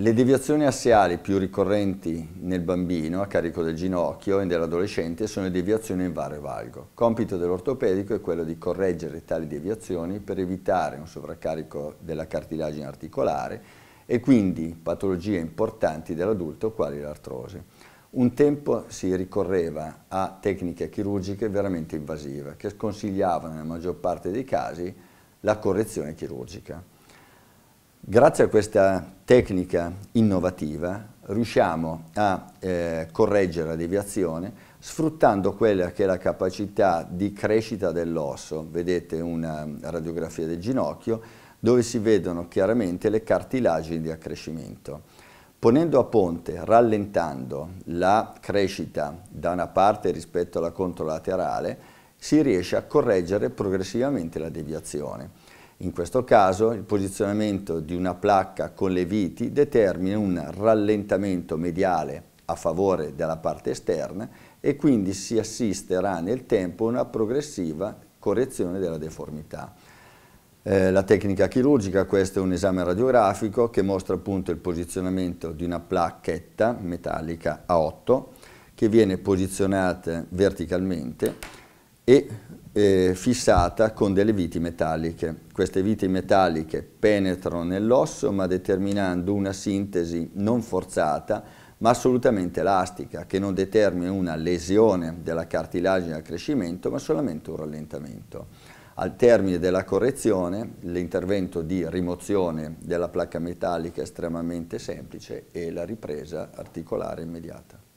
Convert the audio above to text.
Le deviazioni assiali più ricorrenti nel bambino a carico del ginocchio e dell'adolescente sono le deviazioni in vario valgo. Compito dell'ortopedico è quello di correggere tali deviazioni per evitare un sovraccarico della cartilagine articolare e quindi patologie importanti dell'adulto quali l'artrosi. Un tempo si ricorreva a tecniche chirurgiche veramente invasive che sconsigliavano nella maggior parte dei casi la correzione chirurgica. Grazie a questa tecnica innovativa riusciamo a eh, correggere la deviazione sfruttando quella che è la capacità di crescita dell'osso. Vedete una radiografia del ginocchio dove si vedono chiaramente le cartilagini di accrescimento. Ponendo a ponte, rallentando la crescita da una parte rispetto alla controlaterale, si riesce a correggere progressivamente la deviazione. In questo caso il posizionamento di una placca con le viti determina un rallentamento mediale a favore della parte esterna e quindi si assisterà nel tempo a una progressiva correzione della deformità. Eh, la tecnica chirurgica, questo è un esame radiografico che mostra appunto il posizionamento di una placchetta metallica A8 che viene posizionata verticalmente e eh, fissata con delle viti metalliche. Queste viti metalliche penetrano nell'osso ma determinando una sintesi non forzata ma assolutamente elastica che non determina una lesione della cartilagine al crescimento ma solamente un rallentamento. Al termine della correzione l'intervento di rimozione della placca metallica è estremamente semplice e la ripresa articolare immediata.